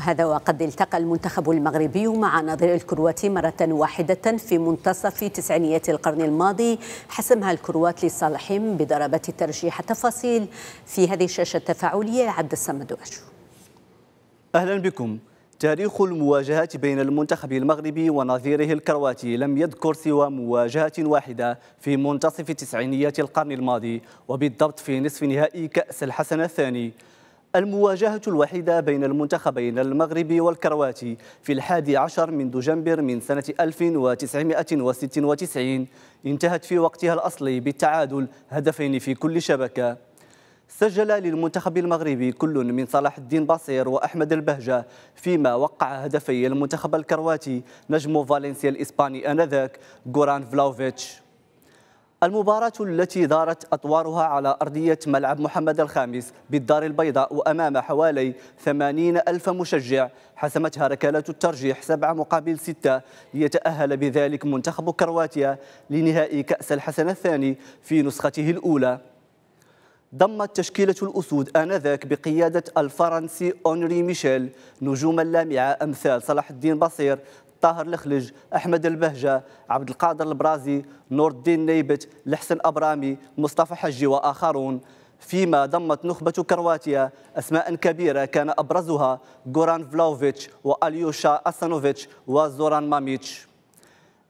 هذا وقد التقى المنتخب المغربي مع نظير الكرواتي مرة واحدة في منتصف تسعينيات القرن الماضي حسمها الكروات لصالحهم بضربات الترجيح تفاصيل في هذه الشاشة التفاعلية عبد الصمد أشو أهلا بكم تاريخ المواجهات بين المنتخب المغربي ونظيره الكرواتي لم يذكر سوى مواجهة واحدة في منتصف تسعينيات القرن الماضي وبالضبط في نصف نهائي كأس الحسن الثاني المواجهة الوحيدة بين المنتخبين المغربي والكرواتي في الحادي عشر من دجنبر من سنة 1996 انتهت في وقتها الأصلي بالتعادل هدفين في كل شبكة سجل للمنتخب المغربي كل من صلاح الدين بصير وأحمد البهجة فيما وقع هدفي المنتخب الكرواتي نجم فالنسيا الإسباني آنذاك غوران فلاوفيتش المباراة التي دارت أطوارها على أرضية ملعب محمد الخامس بالدار البيضاء وأمام حوالي 80 ألف مشجع حسمتها ركالة الترجيح سبعة مقابل ستة ليتأهل بذلك منتخب كرواتيا لنهائي كأس الحسن الثاني في نسخته الأولى ضمت تشكيلة الأسود آنذاك بقيادة الفرنسي أونري ميشيل نجوما لامعة أمثال صلاح الدين بصير طاهر الخلج احمد البهجه عبد القادر البرازي نور الدين نيبت لحسن ابرامي مصطفى حجي واخرون فيما ضمت نخبة كرواتيا أسماء كبيرة كان أبرزها غوران فلاوفيتش وأليوشا أسانوفيتش وزوران ماميتش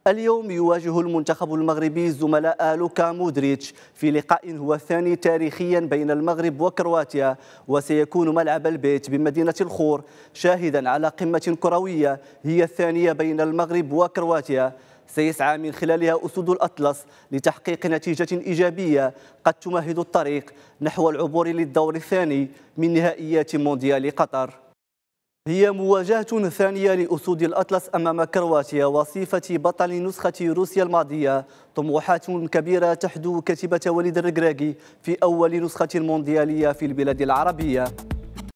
اليوم يواجه المنتخب المغربي زملاء لوكا مودريتش في لقاء هو الثاني تاريخيا بين المغرب وكرواتيا وسيكون ملعب البيت بمدينة الخور شاهدا على قمة كروية هي الثانية بين المغرب وكرواتيا سيسعى من خلالها أسود الأطلس لتحقيق نتيجة إيجابية قد تمهد الطريق نحو العبور للدور الثاني من نهائيات مونديال قطر هي مواجهة ثانية لأسود الأطلس أمام كرواتيا وصيفة بطل نسخة روسيا الماضية طموحات كبيرة تحدو كتبة وليد الركراكي في أول نسخة مونديالية في البلاد العربية